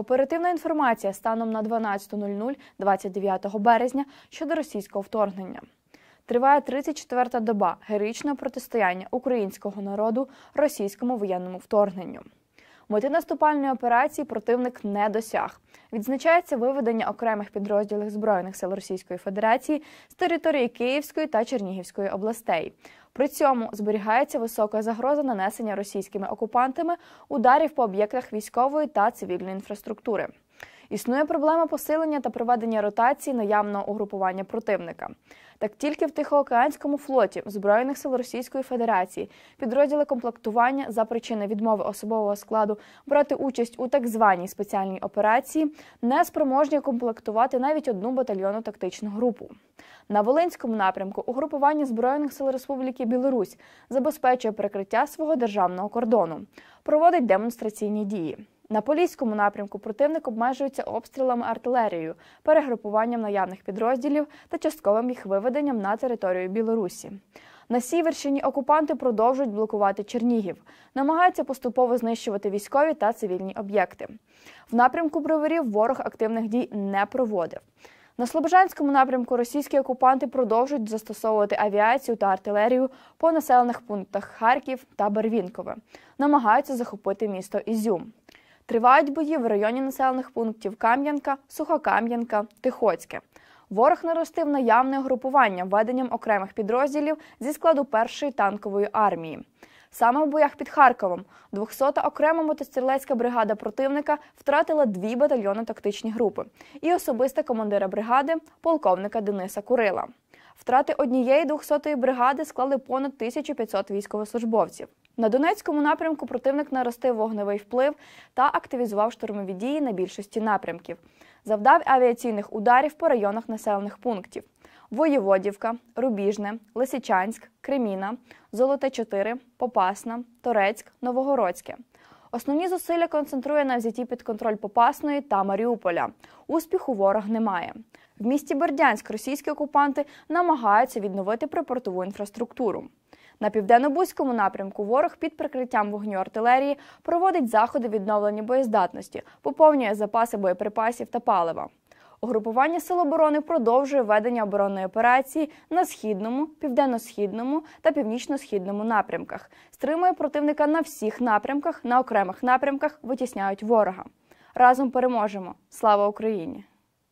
Оперативна інформація станом на 12.00 29 березня щодо російського вторгнення. Триває 34-та доба героїчного протистояння українського народу російському воєнному вторгненню. Мети наступальної операції противник не досяг. Відзначається виведення окремих підрозділів збройних сил Російської Федерації з території Київської та Чернігівської областей. При цьому зберігається висока загроза нанесення російськими окупантами ударів по об'єктах військової та цивільної інфраструктури. Існує проблема посилення та проведення ротації наявного угрупування противника. Так тільки в Тихоокеанському флоті Збройних сил Російської Федерації підрозділи комплектування за причини відмови особового складу брати участь у так званій спеціальній операції не спроможні комплектувати навіть одну батальйонну тактичну групу. На Волинському напрямку угрупування Збройних сил Республіки Білорусь забезпечує прикриття свого державного кордону, проводить демонстраційні дії. На Поліському напрямку противник обмежується обстрілами артилерією, перегрупуванням наявних підрозділів та частковим їх виведенням на територію Білорусі. На Сіверщині окупанти продовжують блокувати Чернігів, намагаються поступово знищувати військові та цивільні об'єкти. В напрямку броварів ворог активних дій не проводив. На Слобожанському напрямку російські окупанти продовжують застосовувати авіацію та артилерію по населених пунктах Харків та Барвінкове. Намагаються захопити місто Ізюм. Тривають бої в районі населених пунктів Кам'янка, Сухокам'янка, Тихоцьке. Ворог наростив наявне групування введенням окремих підрозділів зі складу першої танкової армії. Саме в боях під Харковом 200-та окрема мотострілецька бригада противника втратила дві батальйони тактичні групи і особиста командира бригади полковника Дениса Курила. Втрати однієї 200-ї бригади склали понад 1500 військовослужбовців. На Донецькому напрямку противник наростив вогневий вплив та активізував штурмові дії на більшості напрямків. Завдав авіаційних ударів по районах населених пунктів: Воєводівка, Рубіжне, Лисичанськ, Креміна, Золоте 4, Попасна, Торецьк, Новогородське. Основні зусилля концентрує на взятті під контроль Попасної та Маріуполя. Успіху ворог немає. В місті Бердянськ російські окупанти намагаються відновити припортову інфраструктуру. На південно-бузькому напрямку ворог під прикриттям вогню артилерії проводить заходи відновлення боєздатності, поповнює запаси боєприпасів та палива. Угрупування Сил оборони продовжує ведення оборонної операції на східному, південно-східному та північно-східному напрямках. Стримує противника на всіх напрямках, на окремих напрямках витісняють ворога. Разом переможемо! Слава Україні!